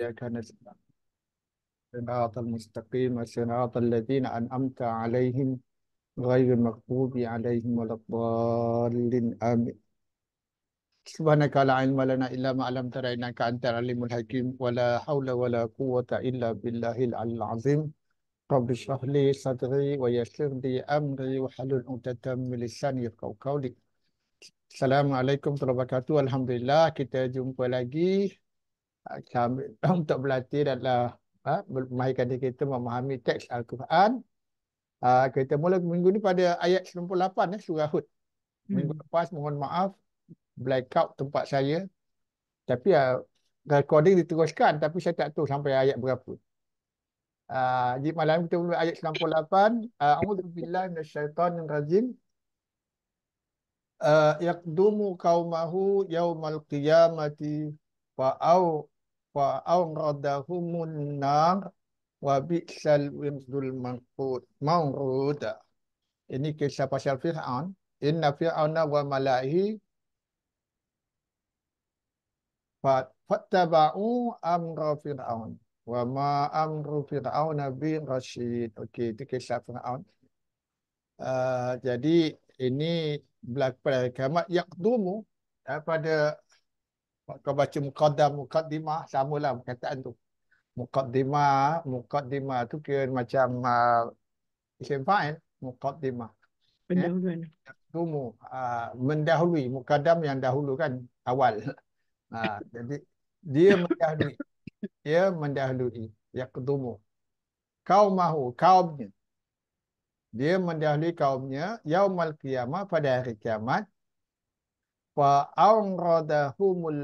إياك نستعين صراط المستقيم صراط الذين أنعمت عليهم غير المغضوب عليهم ولا الضالين آمين سبحانك لا علم لنا إلا ما علمتنا إنك أنت العليم الحكيم ولا حول ولا قوة إلا بالله العلي العظيم رب اشرح لي صدري ويسر لي أمري وحلل عقدة من لساني يفقهوا قولي Assalamualaikum warahmatullahi wabarakatuh. الحمد kita jumpa lagi untuk berlatih adalah ha, memahami diri kita memahami teks Al-Quran. Ha, kita mula minggu ni pada ayat 98 eh, surah Hud. Hmm. Minggu lepas mohon maaf blackout tempat saya. Tapi uh, recording diteruskan tapi saya tak tahu sampai ayat berapa. Jadi ha, malam kita mula ayat 98. Uh, Alhamdulillah syaitan yang rajin. Uh, ha, yakdumu kaumahu yaumal qiyamati fa'au fa auradahumun nar wa bisal wirdul manqud mauruda ini kisah pasal fir'aun inna fir'auna wa malaihi fa fattaba'u amra fir'aun wa ma amru fir'auna nabi rasyid okey itu kisah fir'aun uh, jadi ini black pada kiamat yaqdumu pada kau baca muqaddam muqaddimah samalah perkataan tu muqaddimah muqaddimah tu kira macam uh, isim fa'il muqaddimah pendahuluan eh? uh, mendahului muqaddam yang dahulu kan awal uh, jadi dia mendahului dia mendahului yaqdumu kau mahu kau dia mendahului kaumnya yaumal kiamat pada hari kiamat fa aunradahumul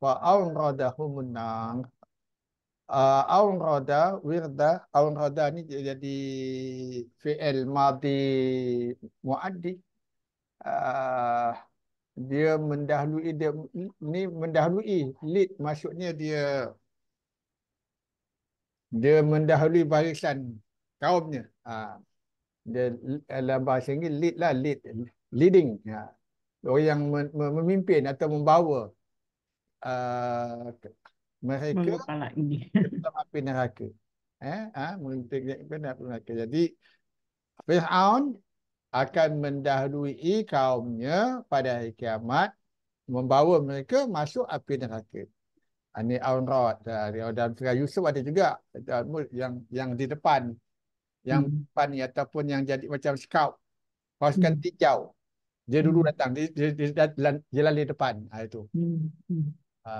fa aunradahumun nar uh, aunrada wirda aunrada ni jadi fi'il madi muaddi uh, dia mendahului dia ni mendahului lid maksudnya dia dia mendahului barisan kaumnya uh, dia dalam bahasa Inggeris lead lah lead leading ya uh, orang yang memimpin atau membawa uh, mereka mengepalai api neraka eh ah ha? mengintikkan api neraka jadi Fir'aun akan mendahului kaumnya pada hari kiamat membawa mereka masuk api neraka ini Aunrod dari dalam surah Yusuf ada juga yang yang di depan yang hmm. depan ataupun yang jadi macam scout pasukan hmm. tijau dia dulu hmm. datang dia dia, dia, dia, dia jalan di depan ha, itu hmm, hmm. ha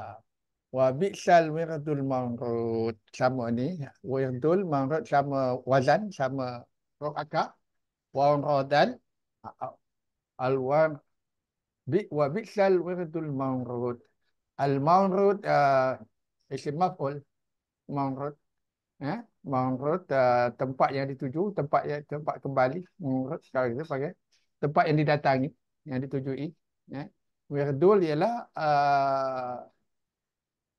wa bisal wirdul mangrut sama ni wirdul mangrut sama wazan sama rok aka wa rodan ha, ha. al wa bi wa wirdul mangrut al mangrut uh, ha, isim maf'ul mangrut ya eh? mangrut uh, tempat yang dituju tempat yang tempat kembali mangrut sekarang kita pakai tempat yang didatangi yang ditujui. Ya. Wirdul ialah uh,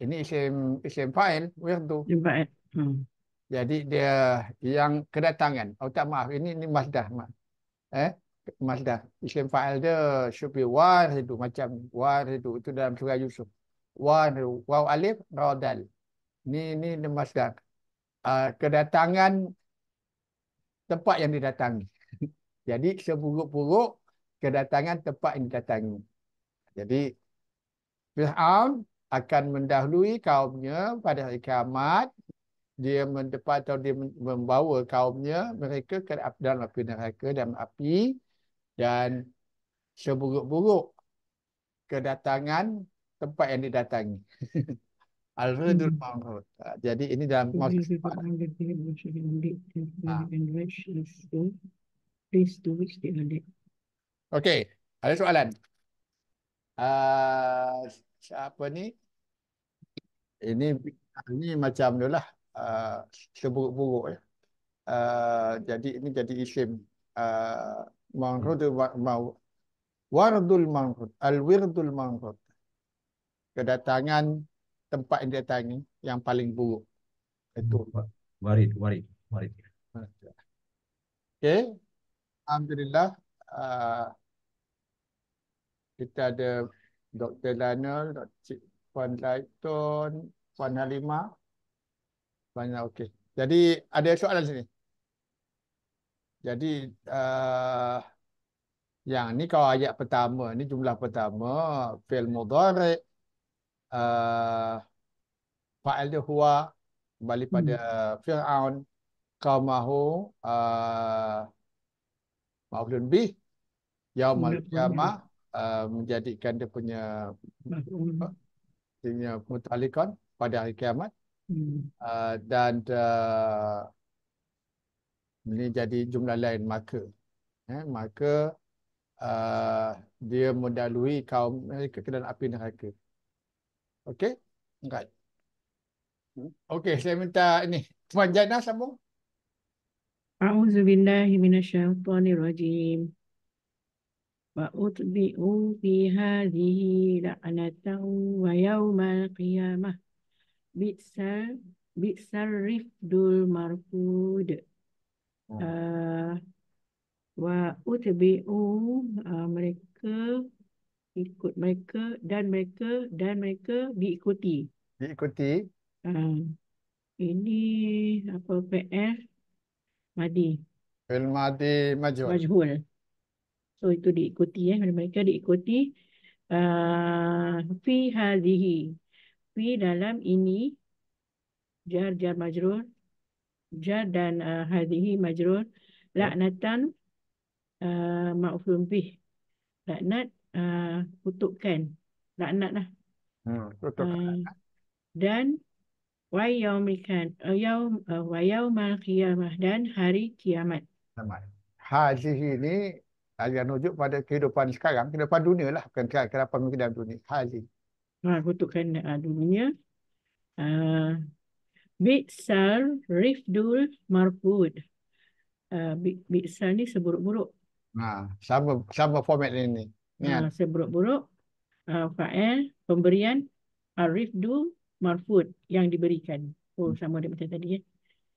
ini isim isim fa'il wirdu. Hmm. Jadi dia yang kedatangan. Oh tak maaf ini ini masdar. mak. Eh masdar isim fa'il dia should be itu macam waridu itu itu dalam surah Yusuf. Waridu waw alif radal. Ni ni ni masdar. Uh, ah, kedatangan tempat yang didatangi. Jadi seburuk-buruk kedatangan tempat yang didatangi. Jadi Fir'aun akan mendahului kaumnya pada hari kiamat. Dia mendepak atau dia membawa kaumnya mereka ke dalam api neraka dan api dan seburuk-buruk kedatangan tempat yang didatangi. Al-Radul hmm. Ma'ud. Ha, jadi ini dalam maksud. Ha. Please do Okey, ada soalan? Uh, siapa ni? Ini ini macam tu lah. Uh, Seburuk-buruk. Ya. Uh, jadi ini jadi isim. Uh, mangrud mau wardul mangrud al wirdul mangrud kedatangan tempat yang datangi yang paling buruk itu warid warid warid Okay, alhamdulillah uh, kita ada Dr. Lionel, Cik Puan Laiton, Puan Halimah. Banyak okey. Jadi ada soalan sini. Jadi uh, yang ni kau ayat pertama, ni jumlah pertama, fil mudhari uh, fa'il dia huwa kembali pada hmm. Fir'aun kaum mahu uh, maulun bih yaumul kiamah hmm uh, menjadikan dia punya hmm. punya mutalikon pada hari kiamat hmm. uh, dan uh, ini jadi jumlah lain maka eh, maka uh, dia mendalui kaum mereka eh, ke dalam api neraka okey right. okey saya minta ini Tuan Jana sambung A'udzu billahi minasyaitonir rajim وأتبعوا في هذه لعنة ويوم القيامة بئس بئس الرفد المرفود hmm. آه. وأتبعوا mereka ikut mereka dan mereka dan mereka diikuti. Diikuti. Uh, ini apa PF Madi. Fil Madi Majhul. Majhul. So itu diikuti ya. Eh. Mereka, mereka diikuti ah, fi uh, Fi dalam ini jar jar majrur jar dan uh, ah, hadhihi majrur laknatan uh, ma'fum bih. Laknat uh, kutukkan. Laknat lah. Hmm, Uh, dan wayau mikan, wayau wayau uh, wa dan hari kiamat. Hadihi ini Hal yang rujuk pada kehidupan sekarang, kehidupan dunia lah. Bukan kehidupan kehidupan dunia. Hal ini. Ha, ah, untuk kehidupan ah, dunia. Uh, ah, Bitsar Rifdul Marfud. Uh, Bitsar ni seburuk-buruk. Ha, sama, sama format ini. Ni. Ha, seburuk-buruk. Uh, Fa'el pemberian Arifdul Marfud yang diberikan. Oh, hmm. sama dia macam tadi ya.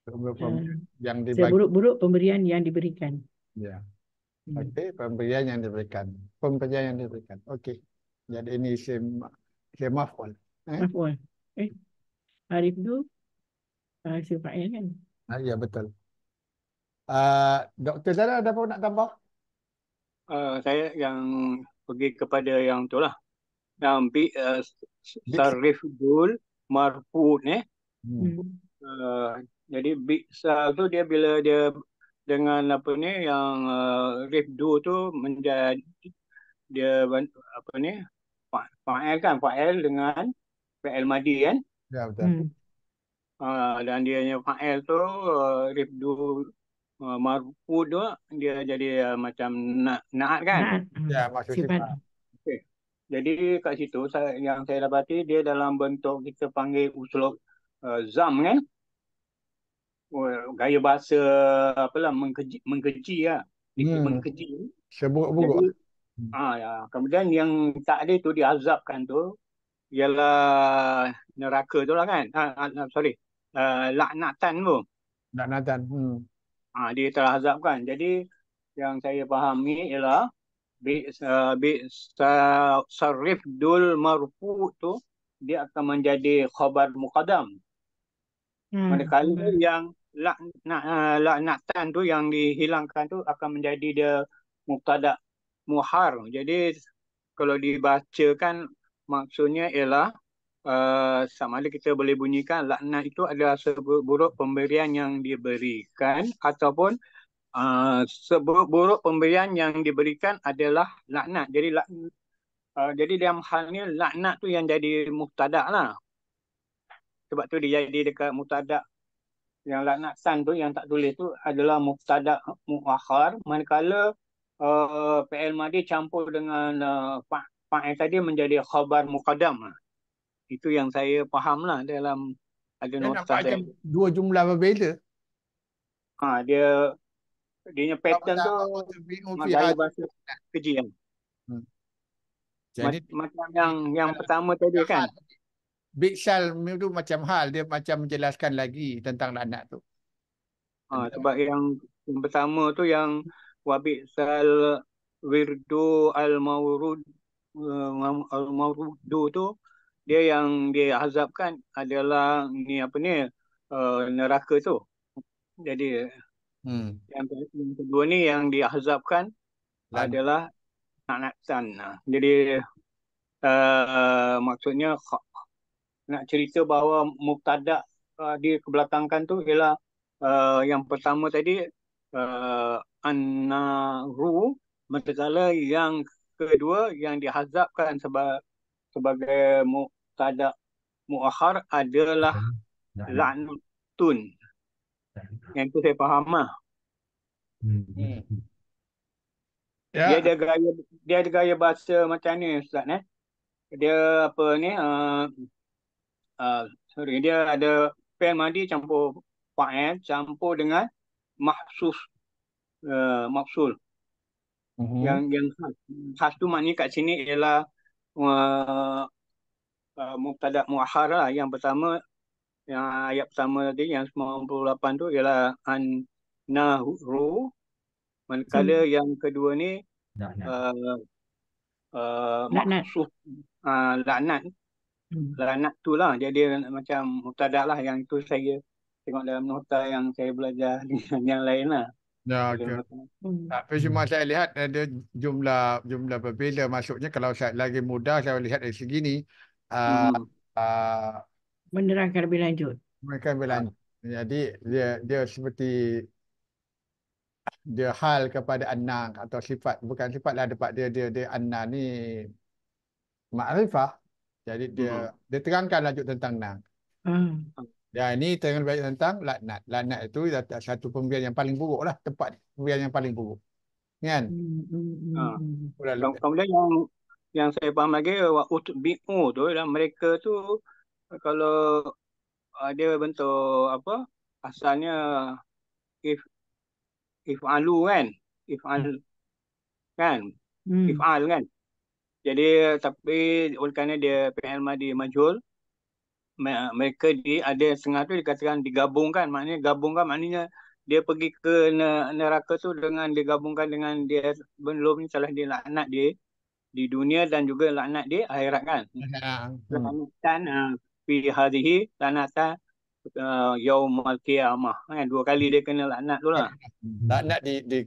Seburuk-buruk uh, yang diberikan. Seburuk-buruk pemberian yang diberikan. Ya. Yeah. Hmm. Okey, pemberian yang diberikan. Pemberian yang diberikan. Okey. Jadi ini isim isim maf'ul. Eh? Maf'ul. Eh. Arif tu uh, ah, isim kan? Ah, ya betul. Uh, ah, Dr. Zara ada apa nak tambah? Uh, saya yang pergi kepada yang tu lah. Yang eh, bi, uh, sarif dul marfu ni. Eh? Hmm. Uh, jadi biksa tu dia bila dia dengan apa ni yang uh, Rif Du tu menjadi dia apa ni Fael kan Fael dengan PL Madi kan ya betul hmm. uh, dan dia punya Fael tu uh, Rif Du uh, Marfu tu dia jadi uh, macam nak naat kan ya maksudnya jadi kat situ saya, yang saya dapati dia dalam bentuk kita panggil usul uh, zam kan. Oh, gaya bahasa apalah mengkeji mengkeji lah. Hmm. Mengkeji. Saya buruk-buruk. Ha, lah. ah, ya. Kemudian yang tak ada tu diazabkan tu ialah neraka tu lah kan. Ha, sorry. Uh, laknatan tu. Laknatan. Hmm. Ha, dia telah azabkan. Jadi yang saya fahami ialah bi, uh, bi sarif dul marfu tu dia akan menjadi khabar muqaddam. Hmm. Manakala hmm. yang lak, nak uh, eh, tan tu yang dihilangkan tu akan menjadi dia muktada muhar. Jadi kalau dibacakan maksudnya ialah uh, sama ada kita boleh bunyikan lakna itu adalah seburuk buruk pemberian yang diberikan ataupun uh, eh, sebut buruk pemberian yang diberikan adalah lakna. Jadi lak, uh, jadi dalam hal ni lakna tu yang jadi muktada lah. Sebab tu dia jadi dekat mutadak yang laknat san tu yang tak tulis tu adalah muftada muakhar manakala uh, eh, PL madi campur dengan uh, pak pak tadi menjadi khabar muqaddam itu yang saya lah dalam ada nota dia dua jumlah berbeza ha dia dia pattern tu kan? hmm. macam bahasa kecil hmm. Jadi, macam yang yang pertama tadi kan Big itu macam hal dia macam menjelaskan lagi tentang anak tu. Ha, sebab yang, yang pertama tu yang Wabik Sal Wirdu Al-Mawrud uh, eh, Al-Mawrudu tu dia yang dia azabkan adalah ni apa ni uh, neraka tu. Jadi hmm. yang, yang kedua ni yang dia azabkan Lan. adalah anak-anak tanah. Jadi uh, maksudnya nak cerita bahawa muktadak uh, di kebelakangkan tu ialah uh, yang pertama tadi uh, anaru mentegala yang kedua yang dihazabkan seba sebagai muktadak muakhar adalah lanutun yang tu saya faham lah. Hmm. hmm. Yeah. Dia ada gaya dia ada gaya bahasa macam ni ustaz eh. Dia apa ni uh, Ah, sorry, dia ada pen mandi campur faen eh, campur dengan mahsus uh, eh, mahsul. Mm-hmm. Yang yang khas, khas tu maknanya kat sini ialah uh, eh, uh, muktada muahar lah. Yang pertama yang ayat pertama tadi yang 98 tu ialah an nahru manakala hmm. yang kedua ni nah, nah. Uh, uh, laknat. Maksud, uh, laknat ah, Hmm. lanak tu lah dia dia macam mutada lah yang itu saya tengok dalam nota yang saya belajar dengan yang lain lah Ya, okay. Hmm. Tapi cuma saya lihat ada eh, jumlah jumlah berbeza. masuknya kalau saya lagi mudah saya lihat dari segi ni. Ah, hmm. Uh, Menerangkan lebih lanjut. Menerangkan lebih lanjut. Ah. Jadi dia dia seperti dia hal kepada anak atau sifat bukan sifat lah dapat dia dia dia anak ni makrifah jadi dia hmm. dia terangkan lah lanjut tentang nang. Hmm. Ya ini terangkan baik tentang laknat. Laknat itu satu pemberian yang paling buruk lah tempat pemberian yang paling buruk. Kan? Hmm. Hmm. hmm, hmm. Ah. Kemudian yang yang saya faham lagi waktu bu tu dan mereka tu kalau ada bentuk apa asalnya if if alu kan if al hmm. kan hmm. if al kan jadi tapi oleh kerana dia PL Mahdi Majul, mereka di ada setengah tu dikatakan digabungkan. Maknanya gabungkan maknanya dia pergi ke neraka tu dengan digabungkan dengan dia belum ni salah dia laknat dia di dunia dan juga laknat dia akhirat kan. Hmm. Lanatan ha, fi hadhihi lanatan uh, yaum al-qiyamah. Ha, dua kali dia kena laknat tu lah. Laknat di, di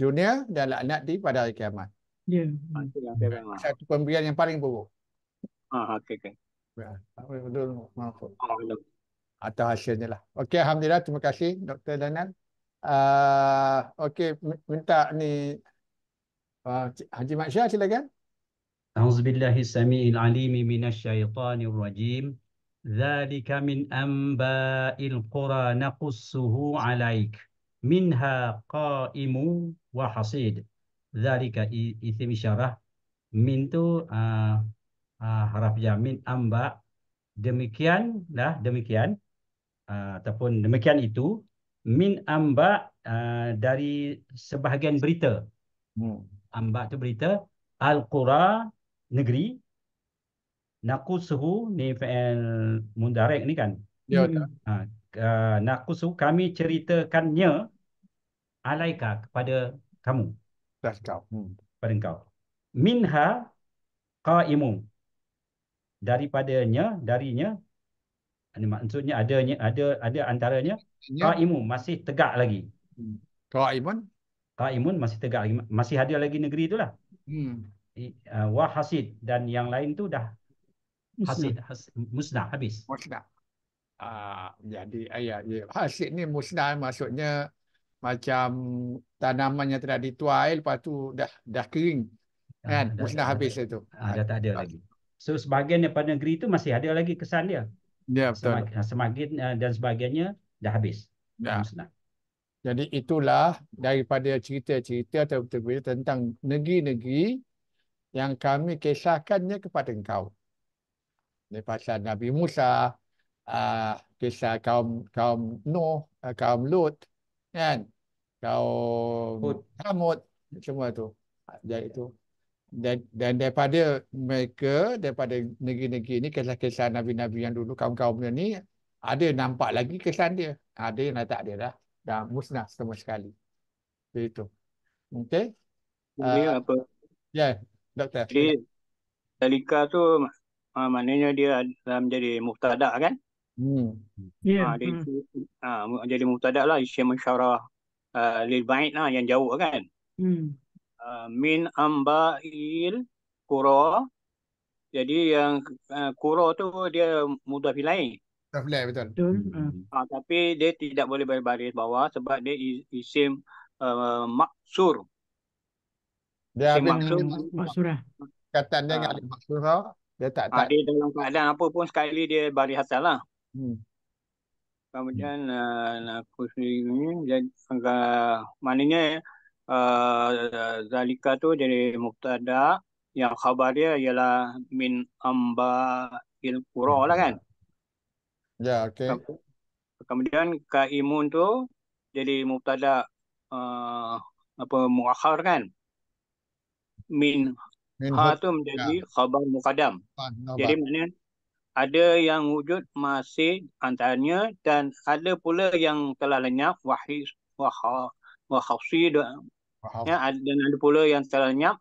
dunia dan laknat di pada hari kiamat. Ya. Yeah. Ya. Lah. Satu pemberian yang paling buruk. Ah, ah okey, okey. Ya, Atau hasilnya lah. Okey, Alhamdulillah. Terima kasih, Dr. Danan. Uh, okey, minta ni uh, Haji Mak Syah, silakan. Auzubillahissami'il-alimi minasyaitanirrajim. Zalika min amba'il qura naqussuhu alaik. Minha qa'imu wa hasidu zalika isim isyarah min tu uh, uh, harf jamin amba demikian dah demikian uh, ataupun demikian itu min amba uh, dari sebahagian berita hmm. amba tu berita al qura negeri Nakusuhu ni fa'il mundarek ni kan? Ya. Hmm. uh, nakusuhu kami ceritakannya alaika kepada kamu atas kau hmm. pada engkau minha qaimu daripadanya darinya ini maksudnya ada, ada ada antaranya qaimu masih tegak lagi hmm. qaimun qaimun masih tegak lagi masih ada lagi negeri itulah hmm uh, wa hasid dan yang lain tu dah hasid musnah habis musnah uh, jadi ayat ya, hasid ni musnah maksudnya macam tanamannya tidak dituai lepas tu dah dah kering ah, kan ah, musnah habis itu lah ah, dah tak ada ah. lagi so sebahagian daripada negeri itu masih ada lagi kesan dia ya betul ah, semakin, semakin ah, dan sebagainya dah habis dah ya. musnah jadi itulah daripada cerita-cerita tentang negeri-negeri yang kami kisahkannya kepada engkau. Pasal Nabi Musa, kisah kaum kaum Nuh, kaum Lut, kan? kaum Samud semua tu dari ya. itu dan dan daripada mereka daripada negeri-negeri ini kisah-kisah nabi-nabi yang dulu kaum-kaum ni ada nampak lagi kesan dia ada yang tak ada dah dah musnah semua sekali itu okey ini uh, apa ya yeah, doktor jadi talika tu uh, maknanya dia dalam menjadi muhtadak kan hmm ya yeah. uh, hmm. uh, jadi muhtadak lah isyam syarah Ah, lil bait lah yang jauh kan. Hmm. Uh, min ambail kuro, Jadi yang uh, qura tu dia mudah filai. Mudah filai betul. Betul. Hmm. Uh, tapi dia tidak boleh baris-baris bawah sebab dia isim uh, maksur. Dia isim maksur. maksur. Lah. Kata dia uh, ada maksur tau. Dia tak, tak. Uh, dia dalam keadaan apa pun sekali dia baris asal lah. Hmm. Hmm. kemudian hmm. uh, aku sendiri ini jadi uh, maknanya uh, Zalika tu jadi muktada yang khabar dia ialah min amba il qura lah kan ya okay. kemudian kaimun tu jadi muktada uh, eh, apa muakhar kan min, min ha, ha tu menjadi ya. khabar mukadam ha, jadi maknanya ada yang wujud masih antaranya dan ada pula yang telah lenyap wahai waha wahafsi ya, dan ada, ada pula yang telah lenyap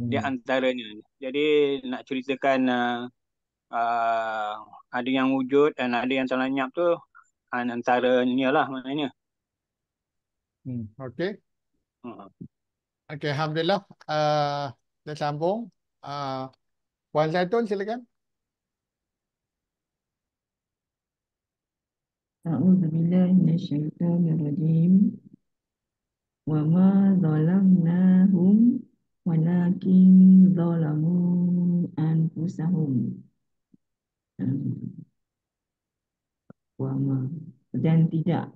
hmm. di antaranya jadi nak ceritakan uh, uh, ada yang wujud dan ada yang telah lenyap tu antaranya lah maknanya hmm okey hmm. okey alhamdulillah uh, dah sambung uh, Puan Zaitun silakan A'udzu billahi minasyaitonir rajim. Wa ma dzalamnahum walakin dzalamu anfusahum. Wa ma dan tidak.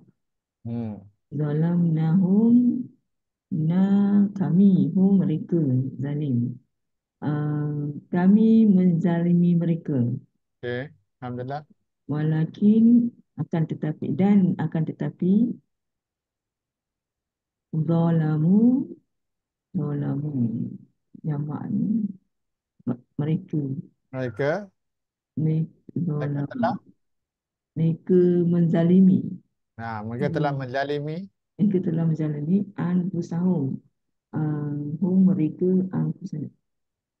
Hmm. Zalamnahum na kami hum mereka zalim. Uh, kami menzalimi mereka. Okay. Alhamdulillah. Walakin akan tetapi dan akan tetapi zalamu zalamu jamak ni mereka mereka mereka mereka menzalimi nah ha, mereka telah hmm. menzalimi mereka telah menzalimi ah uh, hum mereka anfusahum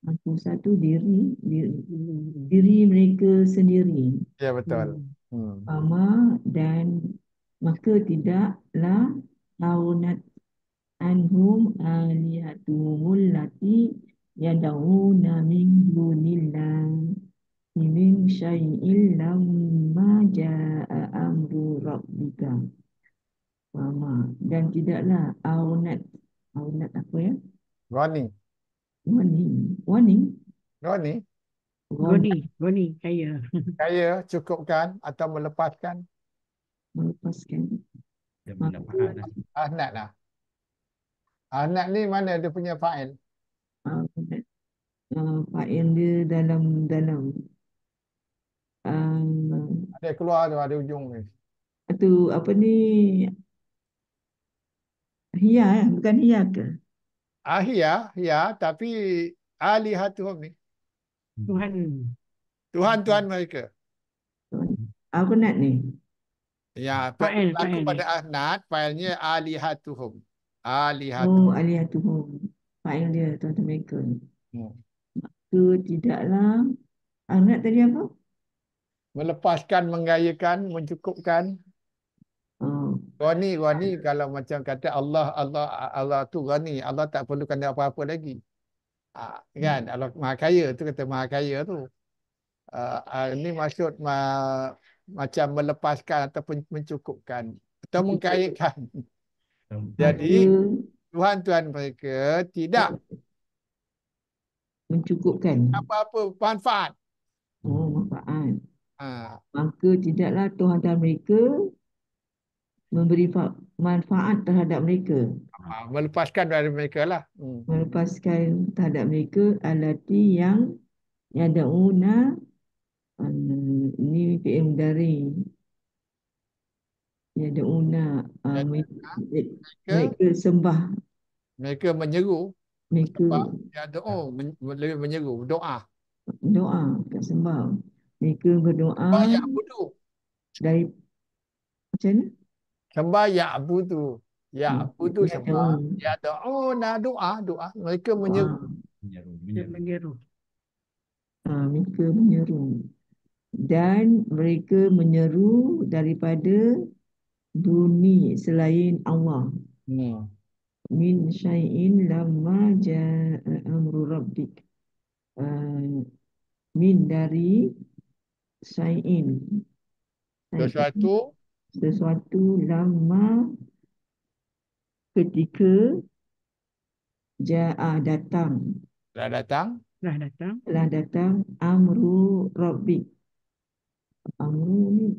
anfusah tu diri, diri diri mereka sendiri ya betul hmm. Pama hmm. dan maka tidaklah launat anhum aliyatuhul lati yadawuna min dunillah min syai'il lamma ja'a amru rabbika. Pama dan tidaklah aunat aunat apa ya? Warning. Warning. Warning. Warning. Goni, goni, kaya. Kaya cukupkan atau melepaskan? Melepaskan. Ah, nak lah. Ah, nak ni mana dia punya fa'il? Ah, fa'il uh, dia dalam dalam. Uh, ah, ada keluar tu, ada ujung ni. Itu apa ni? Hiya, eh? bukan hiya ke? Ah, hiya, hiya. Tapi alihatuhum ni. Tuhan. Tuhan Tuhan mereka. Aku nak ni. Ya, Fail, aku file. pada Ahnat, filenya Alihatuhum. Alihatuhum. Oh, Alihatuhum. Fail dia, Tuhan mereka. Hmm. Tu tidaklah. Ahnat tadi apa? Melepaskan, menggayakan, mencukupkan. Oh. Rani, Rani kalau macam kata Allah Allah Allah tu Rani, Allah tak perlukan apa-apa lagi. Ah, hmm. kan? Hmm. Kalau maha kaya tu kata maha kaya tu. Uh, ah, ini ah, maksud ma, macam melepaskan ataupun mencukupkan atau mengkayakan. Hmm. Jadi Tuhan-Tuhan hmm. mereka tidak mencukupkan apa-apa manfaat. Oh, manfaat. Ha. Maka tidaklah Tuhan-Tuhan mereka memberi manfaat terhadap mereka. Ha, melepaskan dari mereka lah. Hmm. Melepaskan terhadap mereka alati yang yang ada una ini PM dari yang ada una ah, mereka mereka sembah. Mereka menyeru. Mereka ada oh lebih menyeru doa. Doa kat sembah. Mereka berdoa. Banyak bodoh. Dari macam mana? Sembah ya abu Ya, putu sama. Ya doa, doa, doa. Mereka ah. menyeru. Menyeru. Ha, mereka menyeru. Dan mereka menyeru daripada bumi selain Allah. Hmm. Min syai'in lamma ja'a amru rabbik. Ah, min dari syai'in. Sesuatu. Sesuatu lama ketika ja datang telah datang telah datang telah datang amru rabbi amru ni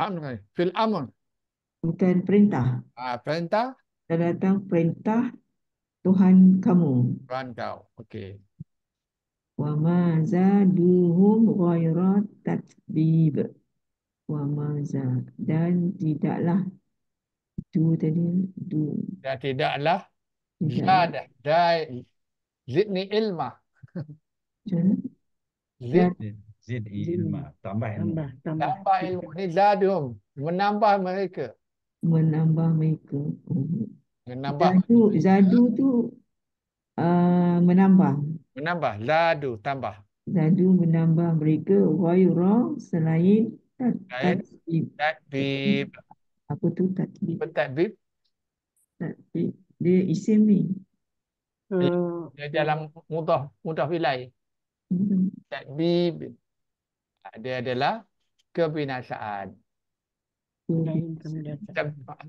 amru fil amr bukan perintah ah perintah telah datang perintah Tuhan kamu Tuhan kau okey wa ma zaduhum ghayra tatbib wa ma dan tidaklah du tadi du dan tidaklah zada dai zidni ilma zid zid ilma tambah ilmu tambah ilmu ni zadum menambah mereka menambah mereka menambah zadu zadu tu uh, menambah menambah zadu tambah zadu menambah mereka wayra selain tatib tatib apa tu tadi? Tadbib. Tadbib. Dia isim ni. Dia, hmm. dia dalam mudah mudah wilai. Hmm. Tadbib. Dia adalah kebinasaan. Kebinasaan.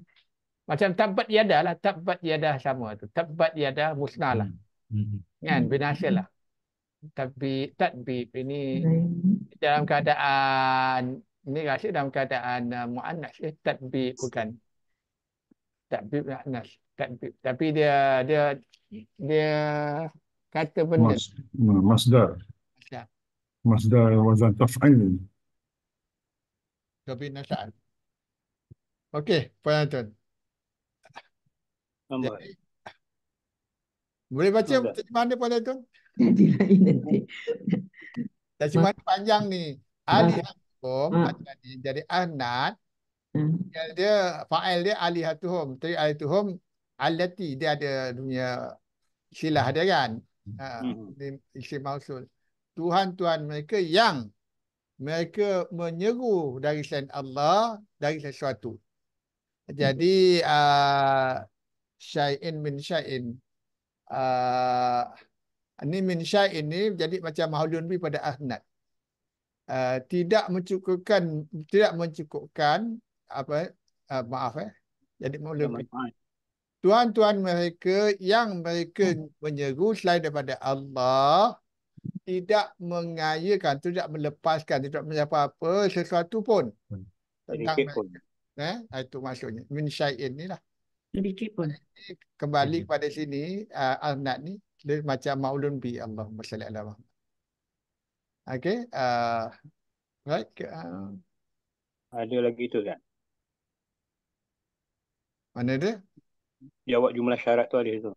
Macam tabat yada lah. Tabat yada sama tu. Tabat yada musnah lah. Hmm. Kan? Binasa lah. Tapi tadbib ini dalam keadaan ni rasa dalam keadaan uh, muannas ya tadbir bukan tadbir muannas tadbir tapi dia dia dia kata benda hmm, masdar masdar wazan taf'il tapi nasal okey puan tuan boleh baca terjemahan dia puan tuan nanti nanti terjemahan panjang ni ali hatuhum maknanya hmm. jadi anat hmm. dia, dia fa'il dia ali hatuhum tapi ali hatuhum alati dia ada dunia silah dia kan ha hmm. isi mausul tuhan-tuhan mereka yang mereka menyeru dari selain Allah dari sesuatu jadi hmm. a uh, syai'in min syai'in a uh, ini min syai'in ni jadi macam mahdun bi pada ahnat uh, tidak mencukupkan tidak mencukupkan apa uh, maaf eh jadi mulia ya, tuan-tuan mereka yang mereka hmm. menyeru selain daripada Allah tidak mengayakan tidak melepaskan tidak menyapa apa sesuatu pun hmm. tentang pun. eh ah, itu maksudnya min syai'in inilah sedikit pun kembali hmm. pada sini uh, eh, al ni dia macam maulun bi Allah sallallahu alaihi Okay. Uh, right. Uh, ada lagi tu kan? Mana dia? Jawab jumlah syarat tu ada tu.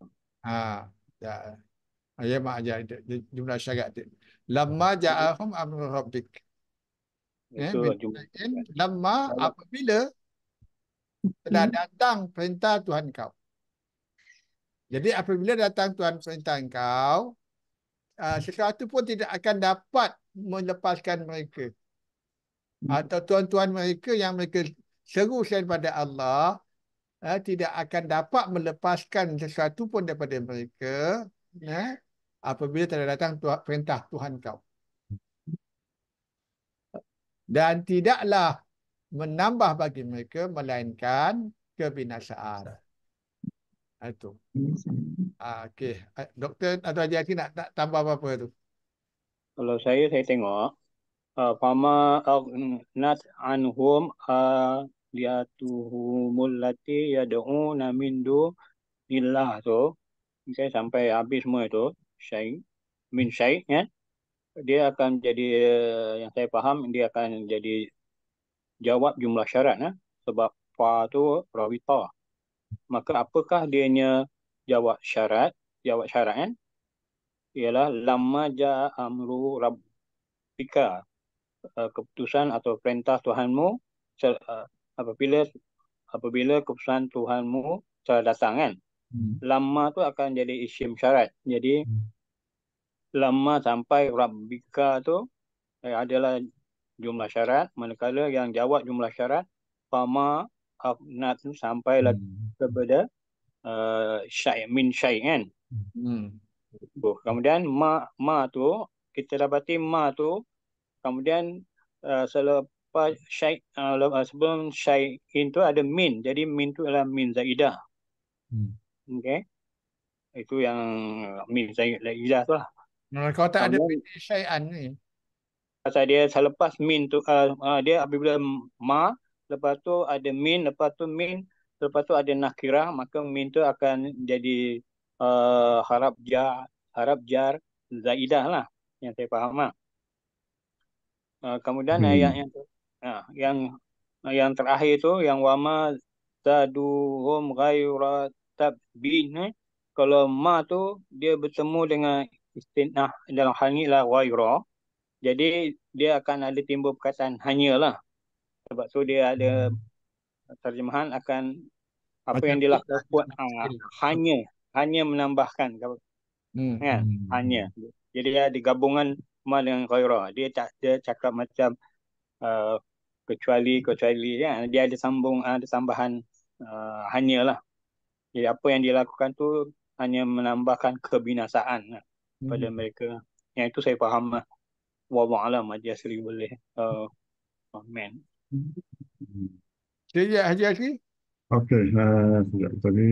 Ha. Ya. Ayah ya, mak ajar jumlah syarat tu. Lama ja'ahum amru rabbik. Eh, lama apabila telah hmm. datang perintah Tuhan kau. Jadi apabila datang Tuhan perintah kau, uh, sesuatu pun tidak akan dapat melepaskan mereka. Hmm. Ah, atau tuan-tuan mereka yang mereka seru selain pada Allah uh, tidak akan dapat melepaskan sesuatu pun daripada mereka uh, apabila telah datang tu perintah Tuhan kau. Dan tidaklah menambah bagi mereka melainkan kebinasaan. Ah, itu. Hmm. Ah, Okey. Ah, doktor atau Haji Haji nak, nak tambah apa-apa tu? Kalau saya, saya tengok. Uh, Fama agnat anhum aliatuhumul lati yadu namindu illah tu. Okay, sampai habis semua itu. Syaih. Min syaih. Ya? Dia akan jadi, eh, yang saya faham, dia akan jadi jawab jumlah syarat. Ya? Sebab fa tu rawita maka apakah dia punya jawab syarat jawab syarat kan ialah lama ja amru rabbika uh, keputusan atau perintah Tuhanmu uh, apabila apabila keputusan Tuhanmu telah datang kan hmm. lama tu akan jadi isim syarat jadi hmm. lama sampai rabbika tu eh, adalah jumlah syarat manakala yang jawab jumlah syarat fama Aqnat tu sampailah hmm. kepada uh, Syai min Syai kan. Hmm. Oh, kemudian ma ma tu kita dapati ma tu kemudian uh, selepas Syai uh, uh sebelum Syai in tu ada min. Jadi min tu adalah min Zaidah. Hmm. Okay. Itu yang min Zaidah tu lah. Kalau tak ada Syai'an ni. Pasal dia selepas min tu uh, uh, dia apabila ma lepas tu ada min lepas tu min lepas tu ada nakirah maka min tu akan jadi uh, harap jar harap jar zaidah lah yang saya faham lah. Uh, kemudian hmm. yang yang uh, yang yang terakhir tu yang wama zaduhum ghayra tabbin eh? kalau ma tu dia bertemu dengan istinah dalam hal ni lah ghayra jadi dia akan ada timbul perkataan hanyalah sebab so dia ada terjemahan akan apa yang dilakukan ha, hanya hanya menambahkan hmm. kan hmm. hanya jadi ada gabungan ma dengan khaira dia tak dia cakap macam uh, kecuali kecuali ya dia ada sambung ada sambahan uh, hanya lah jadi apa yang dilakukan tu hanya menambahkan kebinasaan lah hmm. pada mereka yang itu saya faham lah. Wallahualam aja sering boleh. Uh, amen. Sekejap ya, Haji Haji. Okey, uh, sekejap tadi.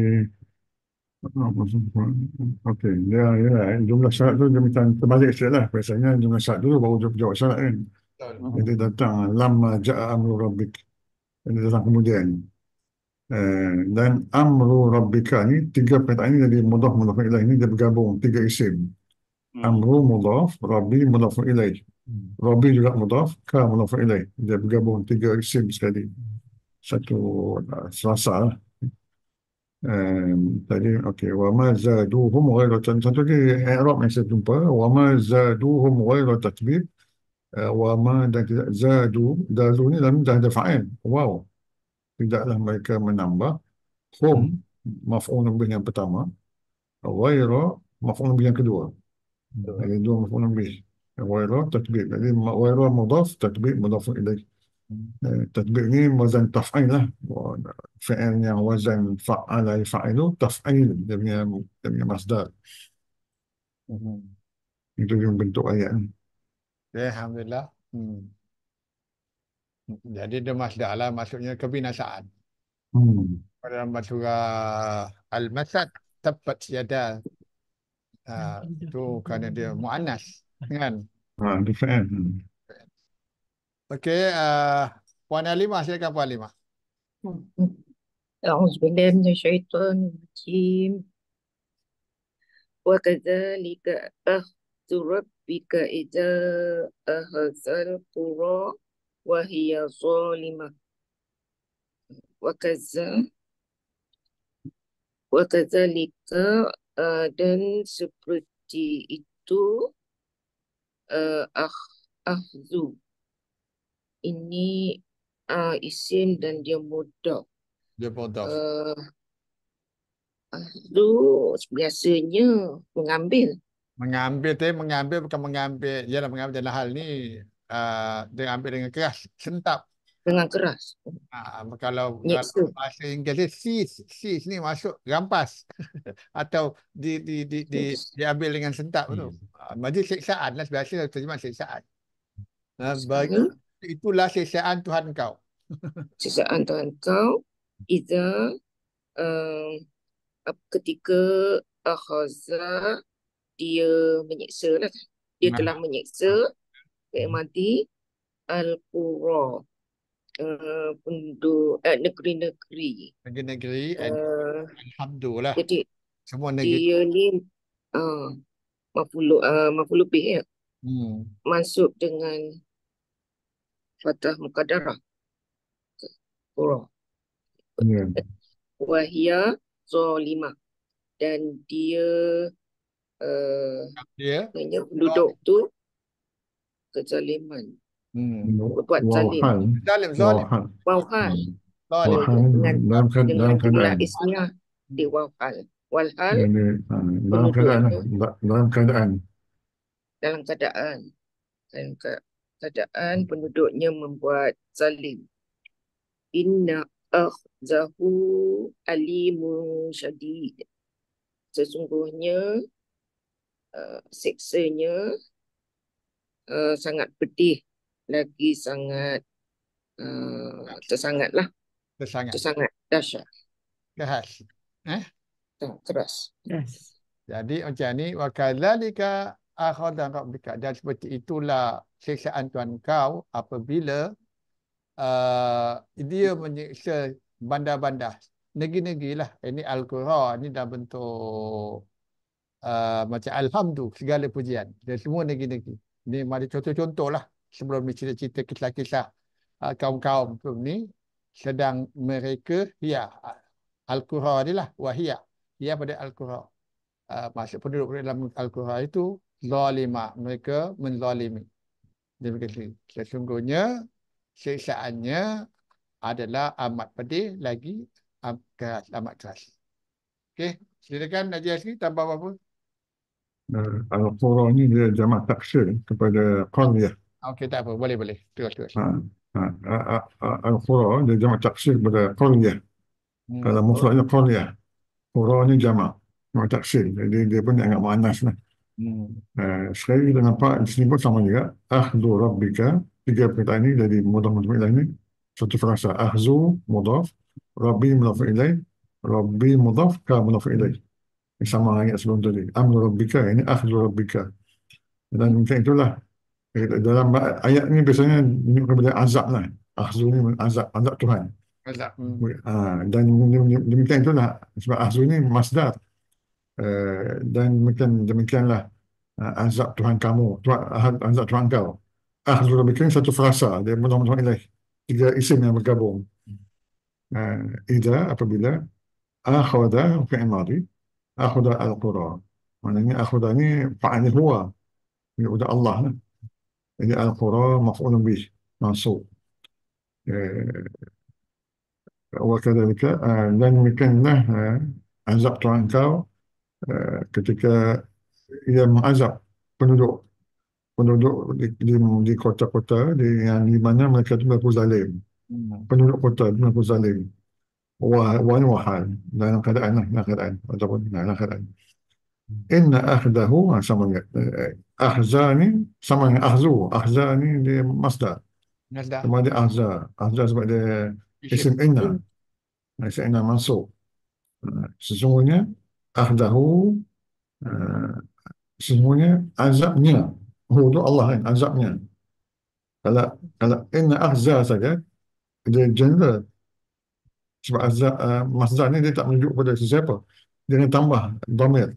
Okey, ya, ya. Jumlah syarat tu dia minta terbalik sikit lah. Biasanya jumlah syarat dulu baru jawab, jawab syarat kan. Jadi datang lama ja'a amru rabbik. Ini datang kemudian. Uh, dan amru rabbika ni, tiga petak ini jadi mudah mudah ilah ini dia bergabung, tiga isim. Hmm. Amru mudaf, Rabbi mudaf ilaih. Hmm. Robi juga mudaf, ka mudaf ilai. Dia bergabung tiga isim sekali. Satu uh, selasa. Um, tadi, okay, Wa ma zaduhum wa ilotan. Satu lagi, Arab yang saya jumpa. Wa ma zaduhum wa ilotan tibib. Eh, wa ma zadu. Zadu ni dalam dah ada Wow. Tidaklah mereka menambah. Hum, hmm. maf'un lebih yang pertama. Wa ilotan, maf'un lebih yang kedua. Ada dua maf'un lebih. غيروها تطبيق بعدين غيروها مضاف تطبيق مضاف إليه تطبيق ليه وزن تفعيلة فعل وزن فعل يفعل تفعيل لبني مصدر انتو يوم بنتو قيان الحمد لله jadi dia masdar lah maksudnya kebinasaan. Hmm. Pada surah Al-Masad tepat siada. Ah uh, tu kerana dia muannas kan. Ah, fan. Hmm. Okey, uh, Puan Alima, silakan Puan Alima. Hmm. Alhamdulillah, Nabi Syaitan, Mujim. Wa kazalika akhtu rabbika idha ahazal qura wa hiya zalima. Wa kazalika wa kazalika uh, dan seperti itu uh, eh, ah, ahzu. Ini uh, isim dan dia mudaf. Dia mudaf. Uh, eh, ahzu biasanya mengambil. Mengambil tu, mengambil bukan mengambil. Ya, mengambil dalam hal ni. Uh, dia ambil dengan keras, sentap dengan ah. keras. Ha, kalau ya, bahasa Inggeris sis sis ni masuk rampas atau di di di, di ya. diambil dengan sentak hmm. tu. Majlis siksaan lah biasa terjemah siksaan. Ha, bagi hmm? itulah siksaan Tuhan kau. siksaan Tuhan kau itu um, ketika Ahaza dia menyiksa lah. Kan. Dia telah menyiksa Pak hmm. Mati Al-Qura uh, untuk uh, negeri-negeri. Negeri-negeri uh, alhamdulillah. Jadi semua negeri. Dia ni uh, 50 a uh, 50 lebih ya. Hmm. Masuk dengan Fatah Mukadarah. Pura. Yeah. Wahia Zolima. Dan dia uh, dia yeah. duduk oh. tu kezaliman. Hmm. berbuat zalim zalim zalim wawhal hmm. zalim dengan dalam keadaan dalam keadaan di wawhal walhal dalam keadaan dalam keadaan dalam keadaan penduduknya membuat zalim inna akhzahu alimun syadid sesungguhnya uh, eh, seksanya uh, eh, sangat pedih lagi sangat uh, lah Tersangat. Tersangat. Dahsyat. Keras. Eh? Keras. Yes. Jadi macam ni, wakalalika akhadan rabbika. Dan seperti itulah siksaan Tuhan kau apabila uh, dia menyiksa bandar-bandar. Negeri-negeri lah. Ini Al-Qura. Ini dah bentuk uh, macam Alhamdulillah. Segala pujian. Dan semua negeri-negeri. Ini ada contoh-contoh lah sebelum ni cerita-cerita kisah-kisah uh, kaum-kaum tu ni sedang mereka ya Al-Qura ni lah wahia ya pada Al-Qura uh, ah, masuk penduduk dalam Al-Qura itu zalima mereka menzalimi demikian sesungguhnya seksaannya adalah amat pedih lagi um, keras, amat keras okey silakan Najib Asri tambah apa-apa Uh, Al-Qura ni dia jamak taksir kepada Qawiyah. Okey, tak apa. Boleh, boleh. Terus, terus. Al-Qura dia jama' taksir pada Qurniyah. Hmm. Kalau mufradnya Qurniyah. Qura ni jama' jama' taksir. Jadi dia pun dia anggap manas lah. Hmm. Eh, sekali kita nampak di sini pun sama juga. Ahdu Rabbika. Tiga perkataan ini dari mudah mudah ilah ini. Satu frasa. Ahzu mudaf. Rabbi mudaf ilai. Rabbi mudaf ka mudaf ilai. Ini sama ayat sebelum tadi. Amru Rabbika. Ini Ahdu Rabbika. Dan mungkin itulah dalam ayat ni biasanya menunjukkan kepada azab lah. Ahzu ni azab, azab Tuhan. Azab. Hmm. Ha, dan demikian itulah. Sebab ahzu ni masdar. Uh, dan demikian, demikianlah uh, azab Tuhan kamu. Tuhan, azab Tuhan kau. Ahzu lebih kering satu frasa. Dia menolong-menolong ilaih. Tiga isim yang bergabung. Uh, Ida apabila Akhoda Fi'in Mardi Akhoda Al-Qura Maknanya Akhoda ni Fa'anil Huwa Ini Uda Allah lah ini al-qura maf'ul bih mansub eh ya. wa kadzalika ah, dan mikannah ah, azab tuan kau ah, ketika ia mengazab penduduk penduduk di, di, di kota-kota di di mana mereka itu berlaku zalim hmm. penduduk kota itu berlaku zalim wa wa wahan dalam keadaan lah, dalam keadaan ataupun dalam keadaan, keadaan inna akhdahu ha, sama dengan eh, ahza ni sama dengan ahzu ahza ni dia masdar sama dia ahza ahza sebab dia isim inna ha, isim inna masuk ha, sesungguhnya ahdahu sesungguhnya azabnya hu tu Allah kan azabnya kalau kalau inna ahza saja dia general sebab azab uh, eh, masdar ni dia tak menunjuk kepada sesiapa dia nak tambah domir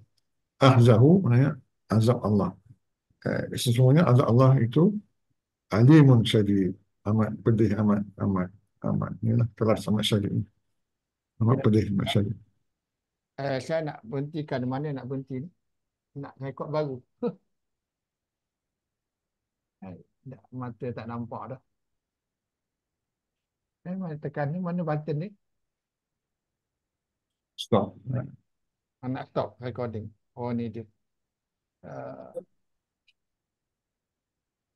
ahzahu maknanya azab Allah eh, sesungguhnya azab Allah itu alimun syadid amat pedih amat amat amat inilah kelas amat syadid amat pedih amat syadid eh, saya nak berhentikan mana nak berhenti ni nak rekod baru tak, eh, mata tak nampak dah eh, mana tekan ni mana button ni stop Anak stop recording or needed. Uh,